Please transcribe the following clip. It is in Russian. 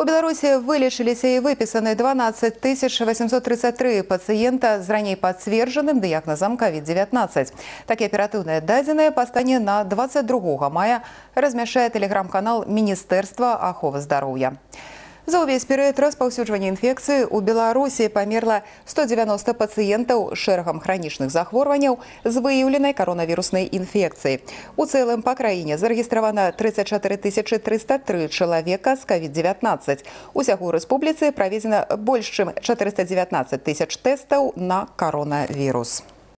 У Беларуси вылечились и выписаны 12 833 пациента с ранее подтвержденным диагнозом COVID-19. Такие оперативные дадзеныя пастане на 22 мая размещает телеграм-канал Министерства оховы здоровья. За весь период распространения инфекции ў Беларуси померло 190 пацыентаў шэрагам хранічных захворванняў с выявленной коронавирусной инфекцией. У целом по краіне зарегистрировано 34 303 человека с COVID-19. Усяго ў рэспубліцы праведзена больш чым 419 тысяч тестов на коронавирус.